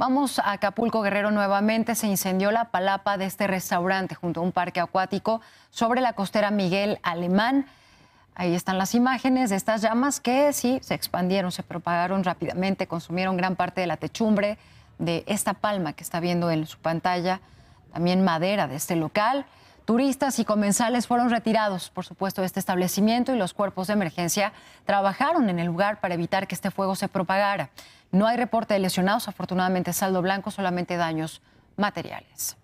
Vamos a Acapulco Guerrero nuevamente. Se incendió la palapa de este restaurante junto a un parque acuático sobre la costera Miguel Alemán. Ahí están las imágenes de estas llamas que sí se expandieron, se propagaron rápidamente, consumieron gran parte de la techumbre de esta palma que está viendo en su pantalla, también madera de este local. Turistas y comensales fueron retirados, por supuesto, de este establecimiento y los cuerpos de emergencia trabajaron en el lugar para evitar que este fuego se propagara. No hay reporte de lesionados, afortunadamente saldo blanco, solamente daños materiales.